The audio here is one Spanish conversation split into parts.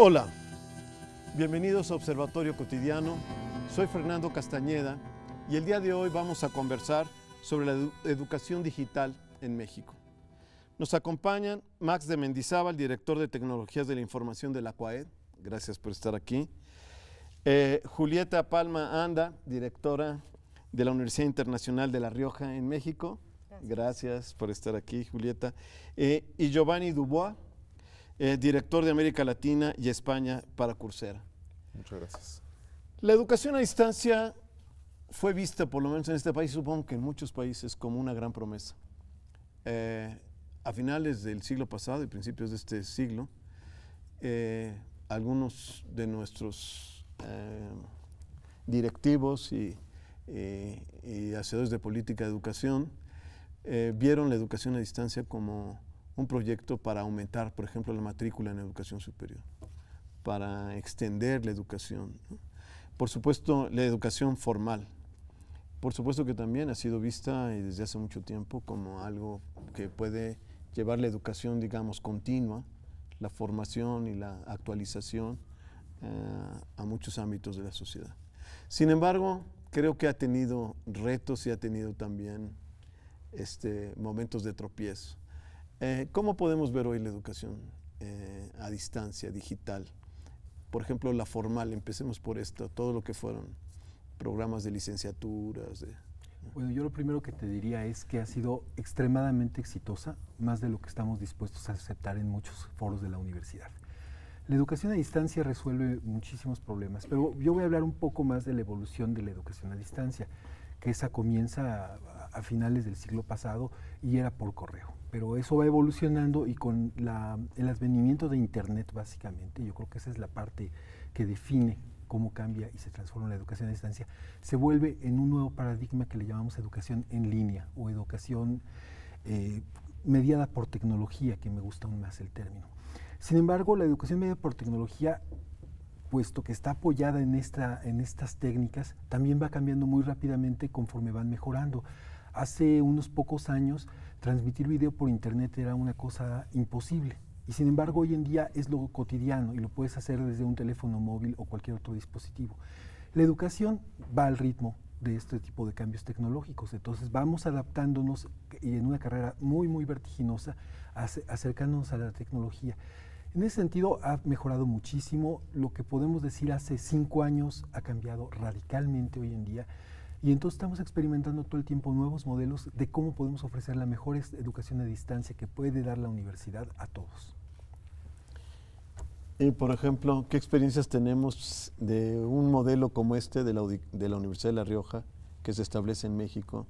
Hola, bienvenidos a Observatorio Cotidiano. Soy Fernando Castañeda y el día de hoy vamos a conversar sobre la educación digital en México. Nos acompañan Max de Mendizábal, director de Tecnologías de la Información de la CUAED. Gracias por estar aquí. Eh, Julieta Palma Anda, directora de la Universidad Internacional de La Rioja en México. Gracias, por estar aquí, Julieta. Eh, y Giovanni Dubois, eh, director de América Latina y España para Coursera. Muchas gracias. La educación a distancia fue vista, por lo menos en este país, supongo que en muchos países, como una gran promesa. Eh, a finales del siglo pasado y principios de este siglo, eh, algunos de nuestros directivos y, y, hacedores de política de educación vieron la educación a distancia como un proyecto para aumentar, por ejemplo, la matrícula en educación superior, para extender la educación. Por supuesto, la educación formal. Por supuesto que también ha sido vista y eh, desde hace mucho tiempo como algo que puede llevar la educación, digamos, continua, la formación y la actualización eh, a muchos ámbitos de la sociedad. Sin embargo, creo que ha tenido retos y ha tenido también este, momentos de tropiezo. Eh, ¿Cómo podemos ver hoy la educación eh, a distancia, digital? Por ejemplo, la formal, empecemos por esto, todo lo que fueron programas de licenciaturas. bueno, yo lo primero que te diría es que ha sido extremadamente exitosa, más de lo que estamos dispuestos a aceptar en muchos foros de la universidad. La educación a distancia resuelve muchísimos problemas, pero yo voy a hablar un poco más de la evolución de la educación a distancia, que esa comienza a finales del siglo pasado y era por correo pero eso va evolucionando y con el advenimiento de Internet, básicamente, yo creo que esa es la parte que define cómo cambia y se transforma la educación a distancia, se vuelve en un nuevo paradigma que le llamamos educación en línea o educación eh, mediada por tecnología, que me gusta aún más el término. Sin embargo, la educación mediada por tecnología, puesto que está apoyada en, esta, en estas técnicas, también va cambiando muy rápidamente conforme van mejorando. Hace unos pocos años transmitir video por internet era una cosa imposible. Y sin embargo, hoy en día es lo cotidiano y lo puedes hacer desde un teléfono móvil o cualquier otro dispositivo. La educación va al ritmo de este tipo de cambios tecnológicos. Entonces vamos adaptándonos y en una carrera muy, muy vertiginosa, acercándonos a la tecnología. En ese sentido ha mejorado muchísimo. Lo que podemos decir hace cinco años ha cambiado radicalmente hoy en día. Y entonces estamos experimentando todo el tiempo nuevos modelos de cómo podemos ofrecer la mejor educación a distancia que puede dar la universidad a todos. Y por ejemplo, ¿qué experiencias tenemos de un modelo como este de la, de la Universidad de La Rioja que se establece en México?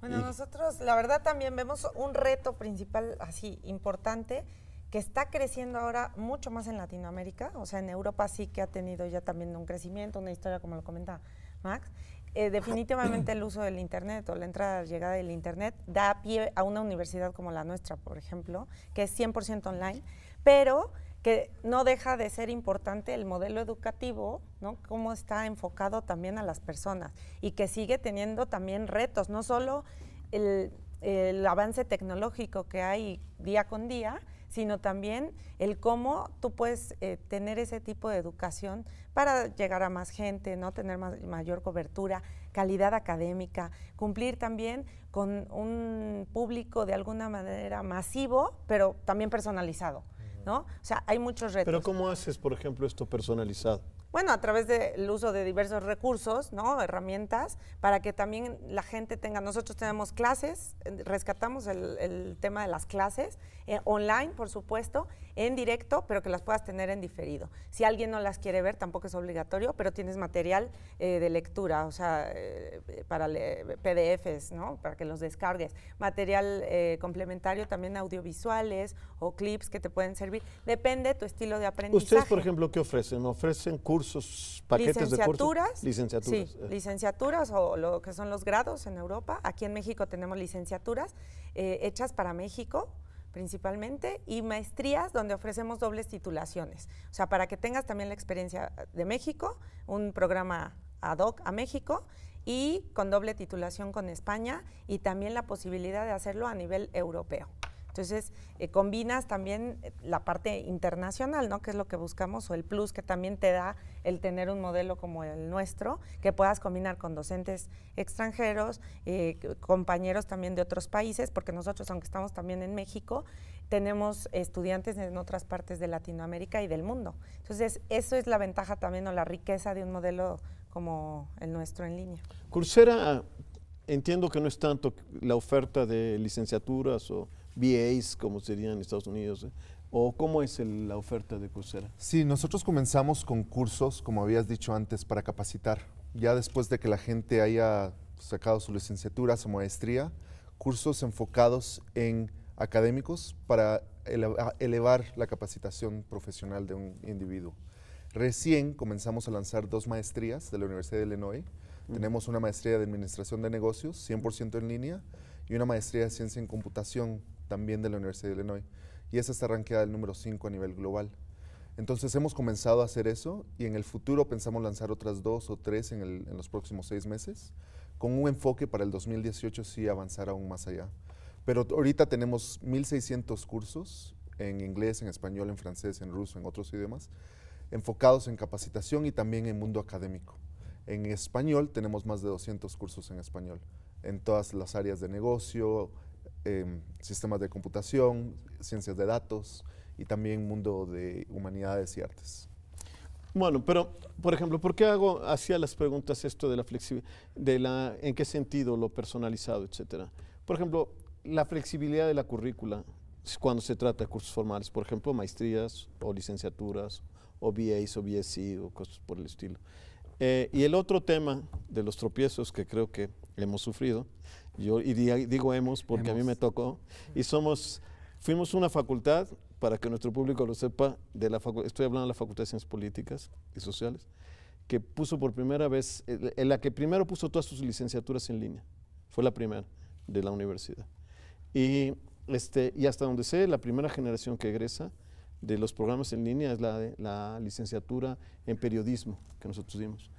Bueno, nosotros la verdad también vemos un reto principal así importante que está creciendo ahora mucho más en Latinoamérica, o sea, en Europa sí que ha tenido ya también un crecimiento, una historia como lo comenta Max, eh, definitivamente el uso del Internet o la entrada y llegada del Internet da pie a una universidad como la nuestra, por ejemplo, que es 100% online, pero que no deja de ser importante el modelo educativo, ¿no? Cómo está enfocado también a las personas y que sigue teniendo también retos, no solo el, el avance tecnológico que hay día con día, sino también el cómo tú puedes eh, tener ese tipo de educación para llegar a más gente, ¿no? tener mayor cobertura, calidad académica, cumplir también con un público de alguna manera masivo, pero también personalizado. ¿no? O sea, hay muchos retos. Pero ¿cómo haces, por ejemplo, esto personalizado? bueno, a través del uso de diversos recursos, ¿no? Herramientas, para que también la gente tenga, nosotros tenemos clases, eh, rescatamos el, tema de las clases, eh, online, por supuesto, en directo, pero que las puedas tener en diferido. Si alguien no las quiere ver, tampoco es obligatorio, pero tienes material eh, de lectura, o sea, eh, para PDFs, ¿no? Para que los descargues. Material eh, complementario también audiovisuales o clips que te pueden servir. Depende tu estilo de aprendizaje. Ustedes, por ejemplo, ¿qué ofrecen? ¿Ofrecen cursos, paquetes de cursos? Licenciaturas. Sí, licenciaturas o lo que son los grados en Europa. Aquí en México tenemos licenciaturas hechas para México principalmente, y maestrías donde ofrecemos dobles titulaciones. O sea, para que tengas también la experiencia de México, un programa ad hoc a México y con doble titulación con España y también la posibilidad de hacerlo a nivel europeo. Entonces, eh, combinas también eh, la parte internacional, ¿no? Que es lo que buscamos, o el plus que también te da el tener un modelo como el nuestro, que puedas combinar con docentes extranjeros, eh, compañeros también de otros países, porque nosotros, aunque estamos también en México, tenemos estudiantes en otras partes de Latinoamérica y del mundo. Entonces, eso es la ventaja también o la riqueza de un modelo como el nuestro en línea. Coursera, entiendo que no es tanto la oferta de licenciaturas o BAs como serían en Estados Unidos? Eh, ¿O cómo es la oferta de Coursera? Sí, nosotros comenzamos con cursos, como habías dicho antes, para capacitar. Ya después de que la gente haya sacado su licenciatura, su maestría, cursos enfocados en académicos para elevar la capacitación profesional de un individuo. Recién comenzamos a lanzar dos maestrías de la Universidad de Illinois. Mm. Tenemos una maestría de Administración de Negocios, 100% en línea, y una maestría de ciencia en computación también de la Universidad de Illinois. Y esa está ranqueada el número 5 a nivel global. Entonces hemos comenzado a hacer eso y en el futuro pensamos lanzar otras dos o tres en, en los próximos seis meses, con un enfoque para el 2018 sí avanzar aún más allá. Pero ahorita tenemos 1.600 cursos en inglés, en español, en francés, en ruso, en otros idiomas, enfocados en capacitación y también en mundo académico. En español tenemos más de 200 cursos en español en todas las áreas de negocio, em, sistemas de computación, ciencias de datos y también mundo de humanidades y artes. Bueno, pero, por ejemplo, ¿por qué hago hacia las preguntas esto de la flexibilidad, de la, en qué sentido lo personalizado, etcétera? Por ejemplo, la flexibilidad de la currícula cuando se trata de cursos formales, por ejemplo, maestrías o licenciaturas o BAs o BSc o cosas por el estilo. Eh, y el otro tema de los tropiezos que creo que hemos sufrido, yo y digo hemos porque a mí me tocó, y somos, fuimos una facultad, para que nuestro público lo sepa, de la estoy hablando de la Facultad de Ciencias Políticas y Sociales, que puso por primera vez, en la que primero puso todas sus licenciaturas en línea, fue la primera de la universidad. Y, este, y hasta donde sé, la primera generación que egresa de los programas en línea es la, licenciatura en periodismo que nosotros dimos.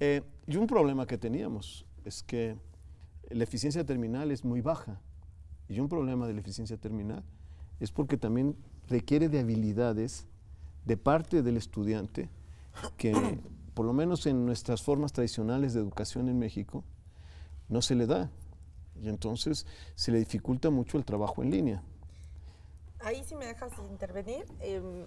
Eh, y un problema que teníamos es que la eficiencia terminal es muy baja. Y un problema de la eficiencia terminal es porque también requiere de habilidades de parte del estudiante que, por lo menos en nuestras formas tradicionales de educación en México, no se le da. Y entonces se le dificulta mucho el trabajo en línea ahí sí me dejas intervenir. en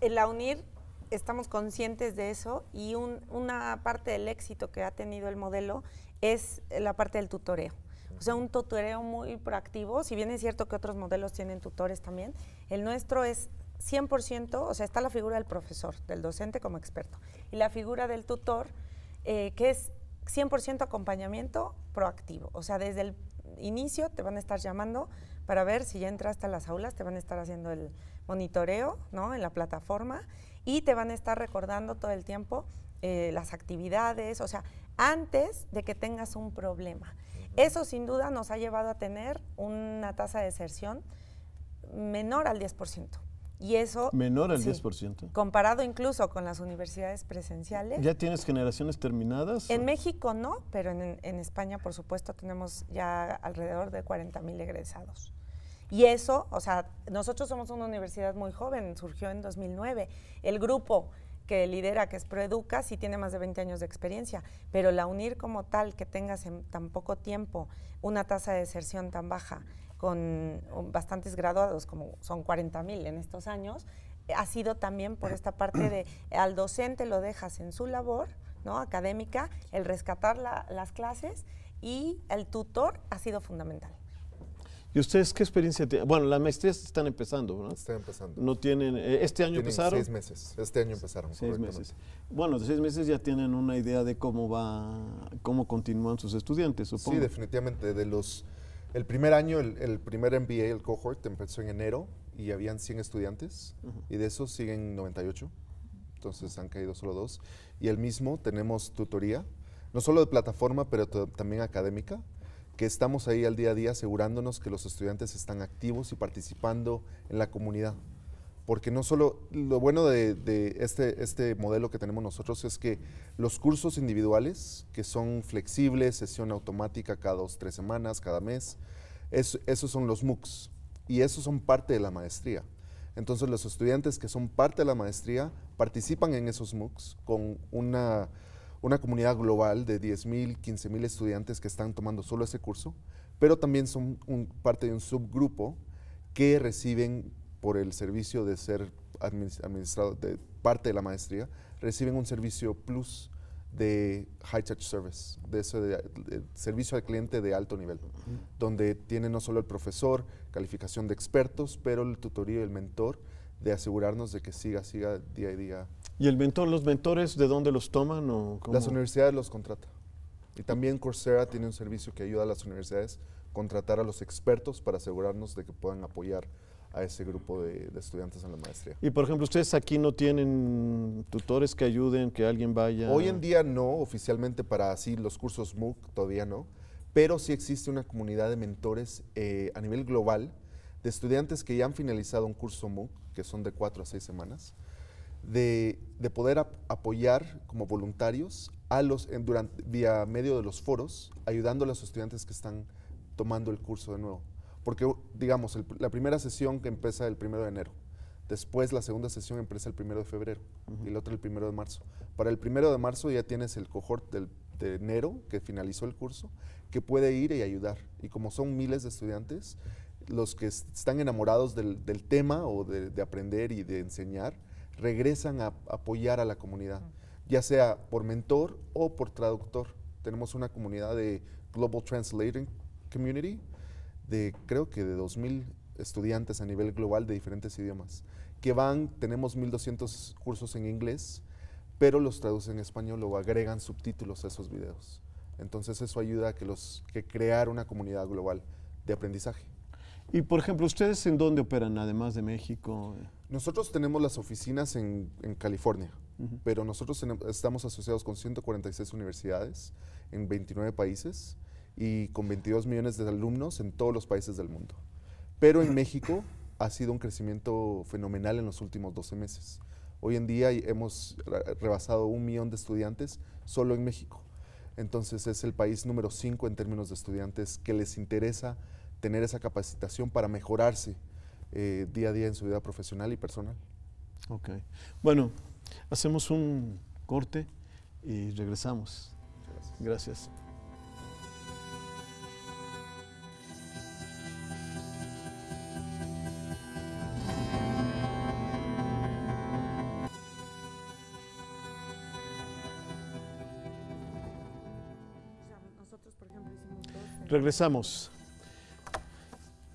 em, la UNIR estamos conscientes de eso y una parte del éxito que ha tenido el modelo es la parte del tutoreo. O sea, un tutoreo muy proactivo, si bien es cierto que otros modelos tienen tutores también, el nuestro es 100%, o sea, está la figura del profesor, del docente como experto, y la figura del tutor, eh, que es 100% acompañamiento proactivo. O sea, desde el inicio te van a estar llamando para ver si ya entraste a las aulas, te van a estar haciendo el monitoreo ¿no? en la plataforma y te van a estar recordando todo el tiempo eh, las actividades, o sea, antes de que tengas un problema. Eso sin duda nos ha llevado a tener una tasa de deserción menor al 10%. Y eso... Menor al 10%. Comparado incluso con las universidades presenciales. ¿Ya tienes generaciones terminadas? En México no, pero en, España, por supuesto, tenemos ya alrededor de 40.000 mil egresados. Y eso, o sea, nosotros somos una universidad muy joven, surgió en 2009. El grupo que lidera, que es Proeduca, sí tiene más de 20 años de experiencia, pero la UNIR como tal, que tengas en tan poco tiempo una tasa de deserción tan baja, con bastantes graduados, como son 40 mil en estos años, ha sido también por esta parte de al docente lo dejas en su labor ¿no? académica, el rescatar las clases y el tutor ha sido fundamental. ¿Y ustedes qué experiencia tienen? Bueno, las maestrías están empezando, ¿no? Están empezando. No tienen, eh, ¿Este año empezaron? Seis meses, este año empezaron. Seis meses. Bueno, de seis meses ya tienen una idea de cómo va, cómo continúan sus estudiantes, supongo. Sí, definitivamente, de los el primer año, el, primer MBA, el cohort, empezó en enero y habían 100 estudiantes y de esos siguen 98. Entonces han caído solo dos. Y el mismo tenemos tutoría, no solo de plataforma, pero también académica, que estamos ahí al día a día asegurándonos que los estudiantes están activos y participando en la comunidad porque no solo, lo bueno de, este, este modelo que tenemos nosotros es que los cursos individuales, que son flexibles, sesión automática cada dos, tres semanas, cada mes, esos son los MOOCs y esos son parte de la maestría. Entonces los estudiantes que son parte de la maestría participan en esos MOOCs con una, una comunidad global de 10.000, 15.000 estudiantes que están tomando solo ese curso, pero también son un, parte de un subgrupo que reciben por el servicio de ser administrado de parte de la maestría, reciben un servicio plus de high touch service, de, ese servicio al cliente de alto nivel, donde tiene no solo el profesor, calificación de expertos, pero el tutoría y el mentor de asegurarnos de que siga, siga día a día. ¿Y el mentor, los mentores de dónde los toman o Las universidades los contratan. Y también Coursera tiene un servicio que ayuda a las universidades contratar a los expertos para asegurarnos de que puedan apoyar a ese grupo de, estudiantes en la maestría. Y por ejemplo, ustedes aquí no tienen tutores que ayuden, que alguien vaya. Hoy en día no, oficialmente para así los cursos MOOC todavía no, pero sí existe una comunidad de mentores eh, a nivel global de estudiantes que ya han finalizado un curso MOOC, que son de cuatro a seis semanas, de, poder apoyar como voluntarios a los en, durante, vía medio de los foros, ayudando a los estudiantes que están tomando el curso de nuevo porque digamos, la primera sesión que empieza el primero de enero, después la segunda sesión empieza el primero de febrero y la otra el primero de marzo. Para el primero de marzo ya tienes el cohort del, de enero que finalizó el curso, que puede ir y ayudar. Y como son miles de estudiantes, los que están enamorados del, tema o de, aprender y de enseñar, regresan a apoyar a la comunidad, ya sea por mentor o por traductor. Tenemos una comunidad de Global Translating Community, de creo que de 2.000 estudiantes a nivel global de diferentes idiomas, que van, tenemos 1.200 cursos en inglés, pero los traducen en español o agregan subtítulos a esos videos. Entonces eso ayuda a que, los, que crear una comunidad global de aprendizaje. Y por ejemplo, ¿ustedes en dónde operan además de México? Nosotros tenemos las oficinas en, en California, pero nosotros estamos asociados con 146 universidades en 29 países y con 22 millones de alumnos en todos los países del mundo. Pero en México ha sido un crecimiento fenomenal en los últimos 12 meses. Hoy en día hemos rebasado un millón de estudiantes solo en México. Entonces es el país número 5 en términos de estudiantes que les interesa tener esa capacitación para mejorarse eh, día a día en su vida profesional y personal. Ok. Bueno, hacemos un corte y regresamos. Gracias. Regresamos.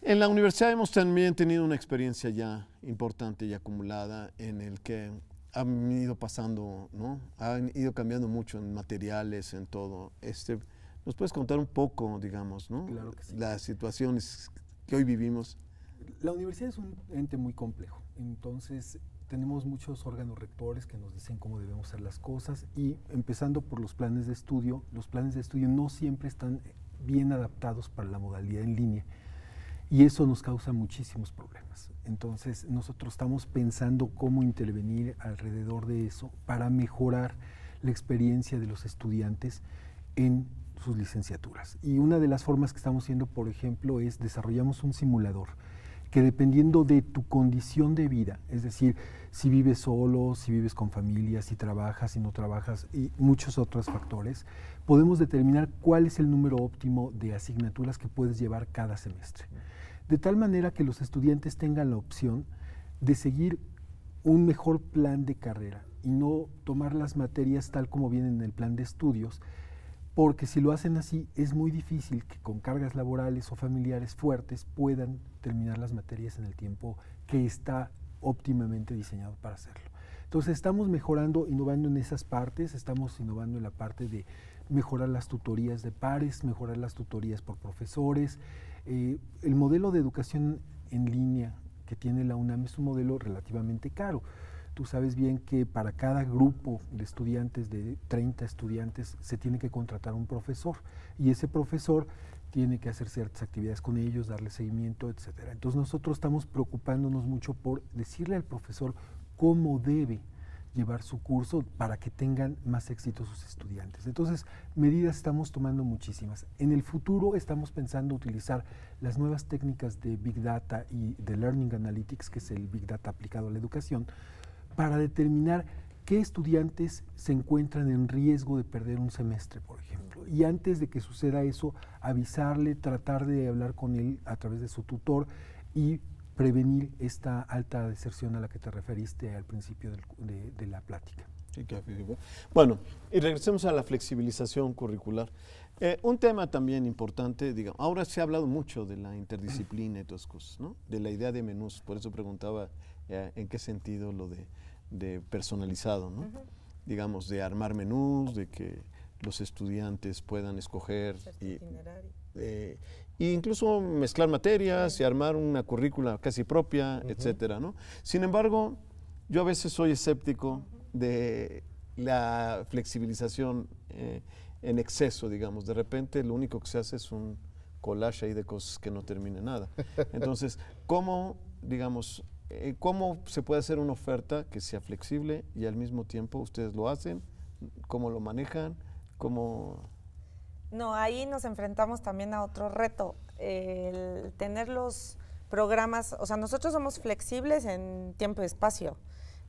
En la universidad hemos también tenido una experiencia ya importante y acumulada en el que han ido pasando, ¿no? Han ido cambiando mucho en materiales, en todo. Este, ¿Nos puedes contar un poco, digamos, ¿no? Las situaciones que hoy vivimos. La universidad es un ente muy complejo, entonces tenemos muchos órganos rectores que nos dicen cómo debemos hacer las cosas y empezando por los planes de estudio, los planes de estudio no siempre están bien adaptados para la modalidad en línea. Y eso nos causa muchísimos problemas. Entonces, nosotros estamos pensando cómo intervenir alrededor de eso para mejorar la experiencia de los estudiantes en sus licenciaturas. Y una de las formas que estamos haciendo, por ejemplo, es desarrollamos un simulador que dependiendo de tu condición de vida, es decir, si vives solo, si vives con familia, si trabajas, si no trabajas y muchos otros factores, podemos determinar cuál es el número óptimo de asignaturas que puedes llevar cada semestre. De tal manera que los estudiantes tengan la opción de seguir un mejor plan de carrera y no tomar las materias tal como vienen en el plan de estudios, porque si lo hacen así es muy difícil que con cargas laborales o familiares fuertes puedan terminar las materias en el tiempo que está óptimamente diseñado para hacerlo. Entonces estamos mejorando, innovando en esas partes, estamos innovando en la parte de mejorar las tutorías de pares, mejorar las tutorías por profesores. Eh, el modelo de educación en línea que tiene la UNAM es un modelo relativamente caro tú sabes bien que para cada grupo de estudiantes, de 30 estudiantes, se tiene que contratar un profesor y ese profesor tiene que hacer ciertas actividades con ellos, darle seguimiento, etcétera. Entonces nosotros estamos preocupándonos mucho por decirle al profesor cómo debe llevar su curso para que tengan más éxito sus estudiantes. Entonces, medidas estamos tomando muchísimas. En el futuro estamos pensando utilizar las nuevas técnicas de Big Data y de Learning Analytics, que es el Big Data aplicado a la educación, para determinar qué estudiantes se encuentran en riesgo de perder un semestre, por ejemplo. Y antes de que suceda eso, avisarle, tratar de hablar con él a través de su tutor y prevenir esta alta deserción a la que te referiste al principio de, la plática. Bueno, y regresemos a la flexibilización curricular. Eh, un tema también importante, digamos, ahora se ha hablado mucho de la interdisciplina y todas cosas, ¿no? De la idea de menús, por eso preguntaba ¿En qué sentido lo de, personalizado? Digamos, de armar menús, de que los estudiantes puedan escoger y, eh, e incluso mezclar materias y armar una currícula casi propia, etc. etcétera, Sin embargo, yo a veces soy escéptico de la flexibilización eh, en exceso, digamos. De repente lo único que se hace es un collage ahí de cosas que no termina nada. Entonces, ¿cómo, digamos, eh, ¿cómo se puede hacer una oferta que sea flexible y al mismo tiempo ustedes lo hacen? ¿Cómo lo manejan? ¿Cómo...? No, ahí nos enfrentamos también a otro reto, el tener los programas, o sea, nosotros somos flexibles en tiempo y espacio,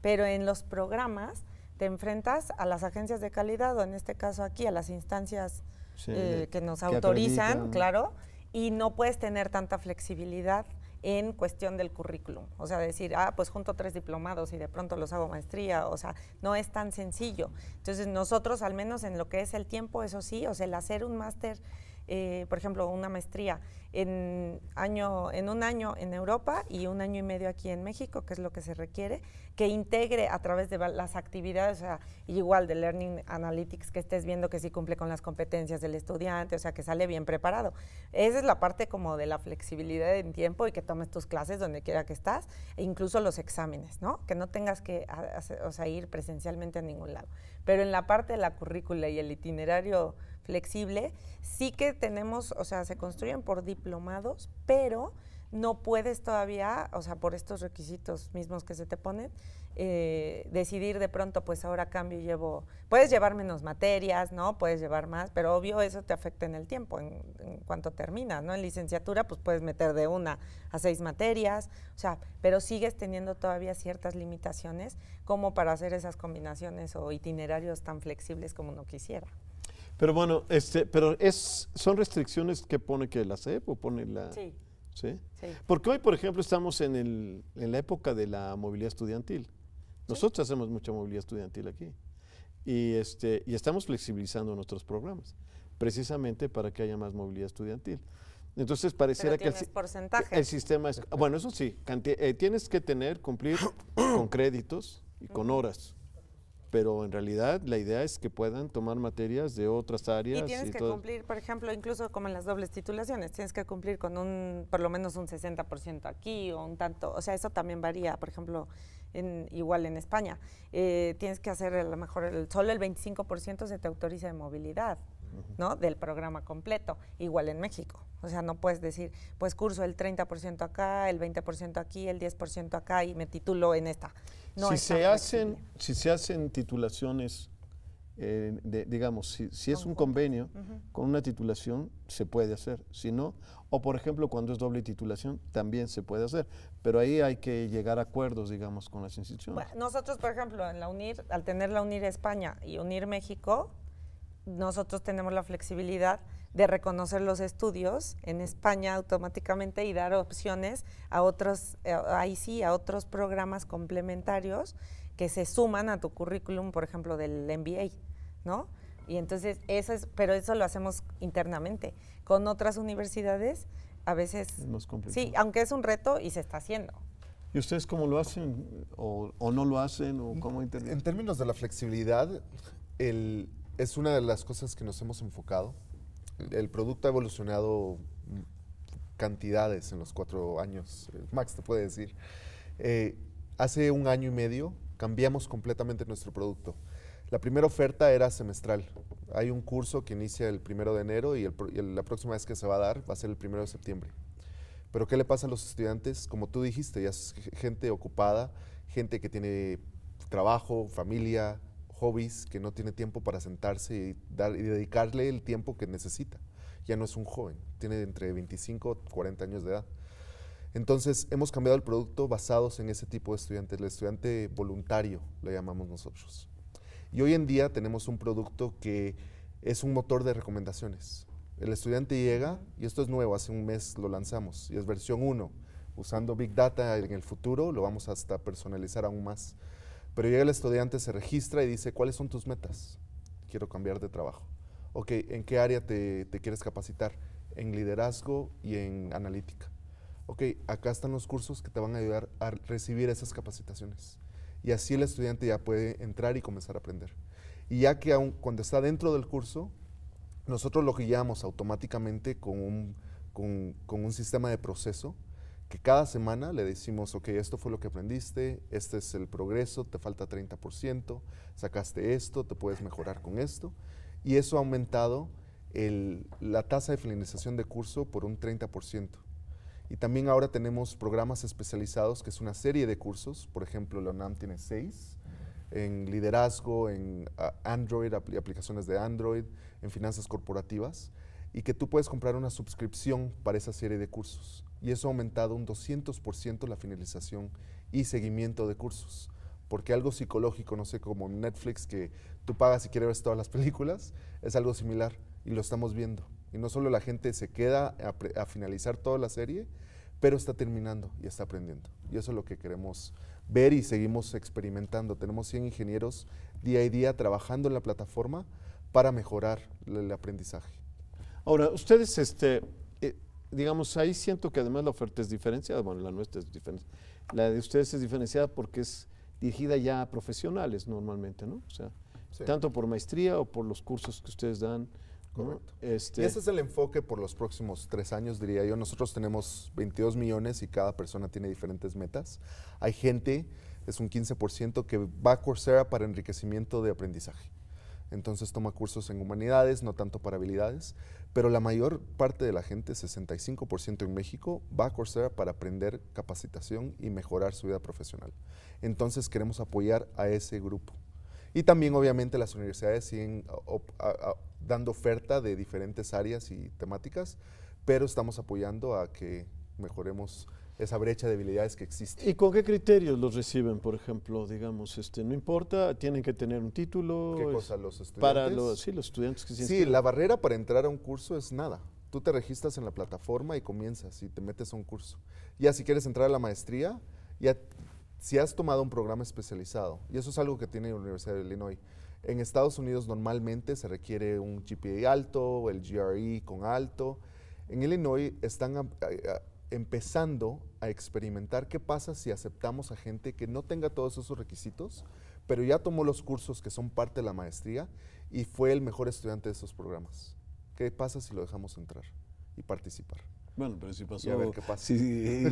pero en los programas te enfrentas a las agencias de calidad o en este caso aquí a las instancias eh, que nos autorizan, claro, y no puedes tener tanta flexibilidad en cuestión del currículum. O sea, decir, ah, pues junto tres diplomados y de pronto los hago maestría. O sea, no es tan sencillo. Entonces, nosotros, al menos en lo que es el tiempo, eso sí, o sea, el hacer un máster eh, por ejemplo, una maestría en, año, en un año en Europa y un año y medio aquí en México, que es lo que se requiere, que integre a través de las actividades, o sea, igual de Learning Analytics, que estés viendo que sí cumple con las competencias del estudiante, o sea, que sale bien preparado. Esa es la parte como de la flexibilidad en tiempo y que tomes tus clases donde quiera que estás, e incluso los exámenes, ¿no? Que no tengas que o sea, ir presencialmente a ningún lado. Pero en la parte de la currícula y el itinerario, flexible. Sí que tenemos, o sea, se construyen por diplomados, pero no puedes todavía, o sea, por estos requisitos mismos que se te ponen, eh, decidir de pronto, pues ahora cambio y llevo, puedes llevar menos materias, ¿no? Puedes llevar más, pero obvio eso te afecta en el tiempo, en, en, cuanto terminas, ¿no? En licenciatura, pues puedes meter de una a seis materias, o sea, pero sigues teniendo todavía ciertas limitaciones como para hacer esas combinaciones o itinerarios tan flexibles como uno quisiera. Pero bueno, este, pero es, son restricciones que pone que la CEP o pone la. Sí. ¿sí? Porque hoy, por ejemplo, estamos en, el, en la época de la movilidad estudiantil. Nosotros hacemos mucha movilidad estudiantil aquí. Y, este, y estamos flexibilizando nuestros programas, precisamente para que haya más movilidad estudiantil. Entonces pareciera que el, el sistema es... Bueno, eso sí, eh, tienes que tener, cumplir con créditos y con horas pero en realidad la idea es que puedan tomar materias de otras áreas. Y tienes que cumplir, por ejemplo, incluso como en las dobles titulaciones, tienes que cumplir con un, por lo menos un 60% aquí o un tanto, o sea, eso también varía, por ejemplo, en, igual en España, eh, tienes que hacer a lo mejor solo el 25% se te autoriza de movilidad. ¿no? del programa completo, igual en México. O sea, no puedes decir, pues curso el 30% acá, el 20% aquí, el 10% acá y me titulo en esta si, se hacen, si se hacen titulaciones, eh, digamos, si, es un convenio con una titulación, se puede hacer. Si no, o por ejemplo, cuando es doble titulación, también se puede hacer. Pero ahí hay que llegar a acuerdos, digamos, con las instituciones. nosotros, por ejemplo, en la UNIR, al tener la UNIR España y UNIR México, nosotros tenemos la flexibilidad de reconocer los estudios en España automáticamente y dar opciones a otros, eh, ahí sí, a otros programas complementarios que se suman a tu currículum, por ejemplo, del MBA, ¿no? Y entonces eso es, pero eso lo hacemos internamente. Con otras universidades a veces... Sí, aunque es un reto y se está haciendo. ¿Y ustedes cómo lo hacen o, no lo hacen o cómo En términos de la flexibilidad, el, es una de las cosas que nos hemos enfocado el producto ha evolucionado cantidades en los cuatro años. Eh, Max te puede decir. Eh, hace un año y medio cambiamos completamente nuestro producto. La primera oferta era semestral. Hay un curso que inicia el primero de enero y, la próxima vez que se va a dar va a ser el primero de septiembre. Pero ¿qué le pasa a los estudiantes? Como tú dijiste, ya es gente ocupada, gente que tiene trabajo, familia, hobbies, que no tiene tiempo para sentarse y, dedicarle el tiempo que necesita. Ya no es un joven, tiene entre 25 y 40 años de edad. Entonces hemos cambiado el producto basados en ese tipo de estudiantes, el estudiante voluntario, lo llamamos nosotros. Y hoy en día tenemos un producto que es un motor de recomendaciones. El estudiante llega, y esto es nuevo, hace un mes lo lanzamos, y es versión 1. Usando Big Data en el futuro lo vamos hasta personalizar aún más. Pero llega el estudiante, se registra y dice, ¿cuáles son tus metas? Quiero cambiar de trabajo. Ok, ¿en qué área te, quieres capacitar? En liderazgo y en analítica. Ok, acá están los cursos que te van a ayudar a recibir esas capacitaciones. Y así el estudiante ya puede entrar y comenzar a aprender. Y ya que aún, cuando está dentro del curso, nosotros lo guiamos automáticamente con con un sistema de proceso que cada semana le decimos, ok, esto fue lo que aprendiste, este es el progreso, te falta 30%, sacaste esto, te puedes mejorar con esto. Y eso ha aumentado la tasa de finalización de curso por un 30%. Y también ahora tenemos programas especializados, que es una serie de cursos, por ejemplo, la tiene seis, en liderazgo, en ah, Android, aplicaciones de Android, en finanzas corporativas, y que tú puedes comprar una suscripción para esa serie de cursos y eso ha aumentado un 200% la finalización y seguimiento de cursos. Porque algo psicológico, no sé, como Netflix, que tú pagas y quieres ver todas las películas, es algo similar y lo estamos viendo. Y no solo la gente se queda a, finalizar toda la serie, pero está terminando y está aprendiendo. Y eso es lo que queremos ver y seguimos experimentando. Tenemos 100 ingenieros día y día trabajando en la plataforma para mejorar el aprendizaje. Ahora, ustedes este, digamos, ahí siento que además la oferta es diferenciada, bueno, la nuestra es diferenciada, la de ustedes es diferenciada porque es dirigida ya a profesionales normalmente, ¿no? O sea, tanto por maestría o por los cursos que ustedes dan. Correcto. Este, ese es el enfoque por los próximos tres años, diría yo. Nosotros tenemos 22 millones y cada persona tiene diferentes metas. Hay gente, es un 15%, que va a Coursera para enriquecimiento de aprendizaje. Entonces toma cursos en humanidades, no tanto para habilidades, pero la mayor parte de la gente, 65% en México, va a Coursera para aprender capacitación y mejorar su vida profesional. Entonces queremos apoyar a ese grupo. Y también obviamente las universidades siguen ah, ah, ah, dando oferta de diferentes áreas y temáticas, pero estamos apoyando a que mejoremos esa brecha de habilidades que existe. ¿Y con qué criterios los reciben, por ejemplo? Digamos, este, no importa, tienen que tener un título. ¿Qué cosa, los estudiantes? Para los, sí, los estudiantes que Sí, la barrera para entrar a un curso es nada. Tú te registras en la plataforma y comienzas y te metes a un curso. Ya si quieres entrar a la maestría, ya si has tomado un programa especializado, y eso es algo que tiene la Universidad de Illinois, en Estados Unidos normalmente se requiere un GPA alto, el GRE con alto. En Illinois están eh, empezando a experimentar qué pasa si aceptamos a gente que no tenga todos esos requisitos, pero ya tomó los cursos que son parte de la maestría y fue el mejor estudiante de esos programas. ¿Qué pasa si lo dejamos entrar y participar? Bueno, pero si pasó. Y a ver qué pasa. Si,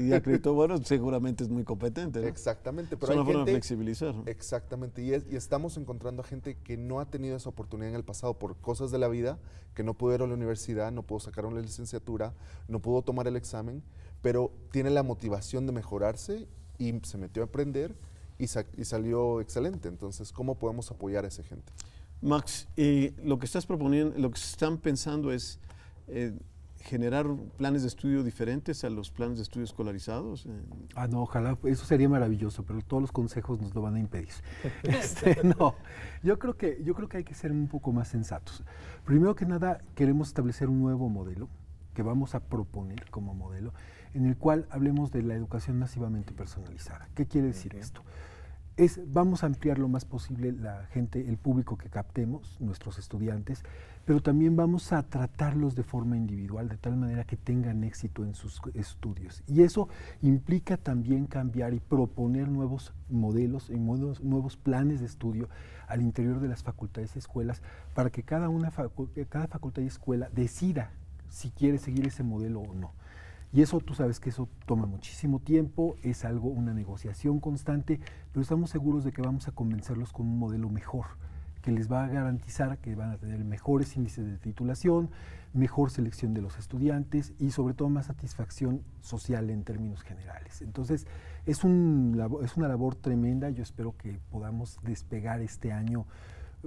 bueno, seguramente es muy competente. Exactamente. Pero es una hay flexibilizar. Exactamente. Y, y, estamos encontrando a gente que no ha tenido esa oportunidad en el pasado por cosas de la vida, que no pudo ir a la universidad, no pudo sacar una licenciatura, no pudo tomar el examen, pero tiene la motivación de mejorarse y se metió a aprender y, salió excelente. Entonces, ¿cómo podemos apoyar a esa gente? Max, y eh, lo que estás proponiendo, lo que están pensando es eh, generar planes de estudio diferentes a los planes de estudio escolarizados. Eh. Ah, no, ojalá, eso sería maravilloso, pero todos los consejos nos lo van a impedir. Este, no, yo creo, que, yo creo que hay que ser un poco más sensatos. Primero que nada, queremos establecer un nuevo modelo que vamos a proponer como modelo en el cual hablemos de la educación masivamente personalizada. ¿Qué quiere decir esto? Es, vamos a ampliar lo más posible la gente, el público que captemos, nuestros estudiantes, pero también vamos a tratarlos de forma individual, de tal manera que tengan éxito en sus estudios. Y eso implica también cambiar y proponer nuevos modelos y nuevos, planes de estudio al interior de las facultades y escuelas para que cada, una cada facultad y escuela decida si quiere seguir ese modelo o no. Y eso tú sabes que eso toma muchísimo tiempo, es algo, una negociación constante, pero estamos seguros de que vamos a convencerlos con un modelo mejor, que les va a garantizar que van a tener mejores índices de titulación, mejor selección de los estudiantes y sobre todo más satisfacción social en términos generales. Entonces, es, un, es una labor tremenda, yo espero que podamos despegar este año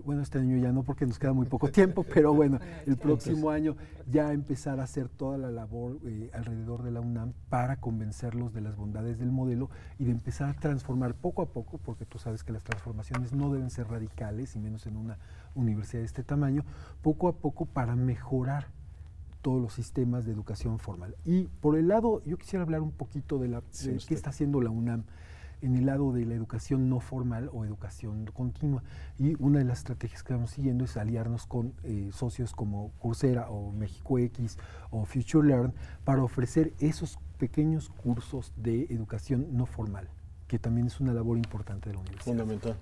bueno, este año ya no porque nos queda muy poco tiempo, pero bueno, el próximo año ya empezar a hacer toda la labor eh, alrededor de la UNAM para convencerlos de las bondades del modelo y de empezar a transformar poco a poco, porque tú sabes que las transformaciones no deben ser radicales y menos en una universidad de este tamaño, poco a poco para mejorar todos los sistemas de educación formal. Y por el lado, yo quisiera hablar un poquito de, la, qué está haciendo la UNAM en el lado de la educación no formal o educación continua. Y una de las estrategias que vamos siguiendo es aliarnos con eh, socios como Coursera o México X o Future Learn para ofrecer esos pequeños cursos de educación no formal, que también es una labor importante de la universidad. Fundamental.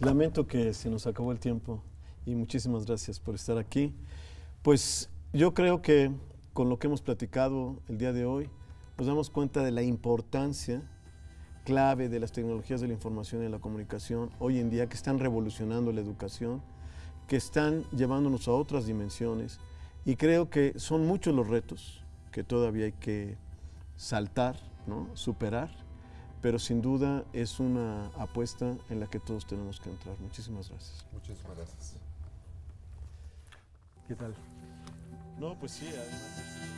Lamento que se nos acabó el tiempo y muchísimas gracias por estar aquí. Pues yo creo que con lo que hemos platicado el día de hoy, nos damos cuenta de la importancia clave de las tecnologías de la información y la comunicación hoy en día que están revolucionando la educación, que están llevándonos a otras dimensiones y creo que son muchos los retos que todavía hay que saltar, ¿no? superar, pero sin duda es una apuesta en la que todos tenemos que entrar. Muchísimas gracias. Muchísimas gracias. ¿Qué tal? No, pues sí, además.